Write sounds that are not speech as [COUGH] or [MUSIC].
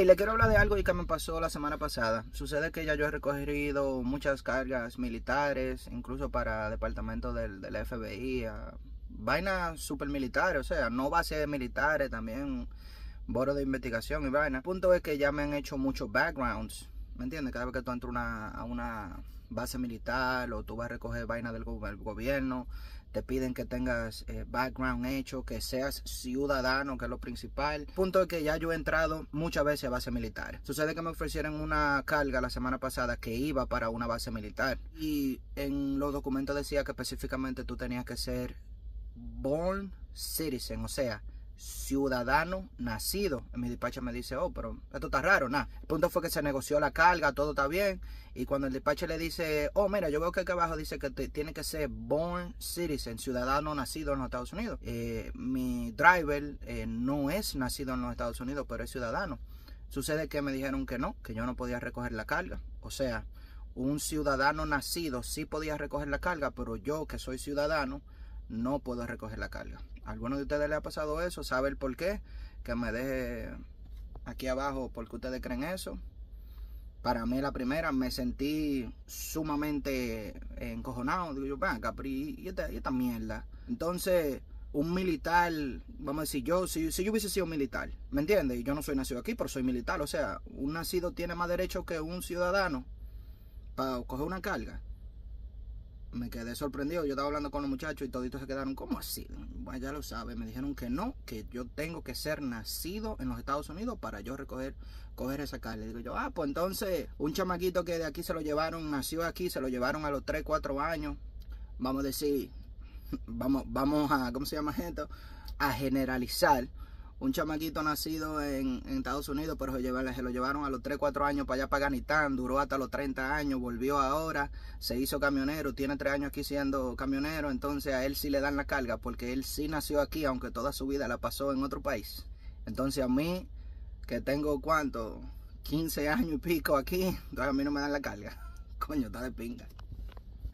le quiero hablar de algo y que me pasó la semana pasada. Sucede que ya yo he recogido muchas cargas militares, incluso para departamento del, la FBI, vainas super militares, o sea, no bases de militares, también boro de investigación y vaina. El punto es que ya me han hecho muchos backgrounds, ¿me entiendes? Cada vez que tú entras a una base militar o tú vas a recoger vaina del gobierno, te piden que tengas eh, background hecho, que seas ciudadano, que es lo principal. Punto es que ya yo he entrado muchas veces a base militar. Sucede que me ofrecieron una carga la semana pasada que iba para una base militar. Y en los documentos decía que específicamente tú tenías que ser born citizen, o sea, ciudadano nacido. En mi despacho me dice, oh, pero esto está raro, nada. El punto fue que se negoció la carga, todo está bien. Y cuando el despacho le dice, oh, mira, yo veo que aquí abajo dice que tiene que ser born citizen, ciudadano nacido en los Estados Unidos. Eh, mi driver eh, no es nacido en los Estados Unidos, pero es ciudadano. Sucede que me dijeron que no, que yo no podía recoger la carga. O sea, un ciudadano nacido sí podía recoger la carga, pero yo que soy ciudadano, no puedo recoger la carga. alguno de ustedes le ha pasado eso? ¿Sabe el por qué? Que me deje aquí abajo porque ustedes creen eso. Para mí la primera me sentí sumamente encojonado. Digo yo, Capri, y esta, mierda. Entonces, un militar, vamos a decir, yo, si, yo hubiese sido militar, ¿me entiende Y yo no soy nacido aquí, pero soy militar. O sea, un nacido tiene más derecho que un ciudadano para coger una carga me quedé sorprendido. Yo estaba hablando con los muchachos y toditos se quedaron, ¿cómo así? Bueno, ya lo sabe me dijeron que no, que yo tengo que ser nacido en los Estados Unidos para yo recoger coger esa carne. Digo yo, ah, pues entonces un chamaquito que de aquí se lo llevaron, nació aquí, se lo llevaron a los 3, 4 años. Vamos a decir, vamos, vamos a, ¿cómo se llama esto? A generalizar un chamaquito nacido en, Estados Unidos, pero se, lo llevaron a los 3, 4 años para allá para Ganitán. duró hasta los 30 años, volvió ahora, se hizo camionero, tiene 3 años aquí siendo camionero, entonces a él sí le dan la carga, porque él sí nació aquí, aunque toda su vida la pasó en otro país. Entonces a mí, que tengo cuánto, 15 años y pico aquí, entonces [LAUGHS] a mí no me dan la carga. [LAUGHS] Coño, está de pinga.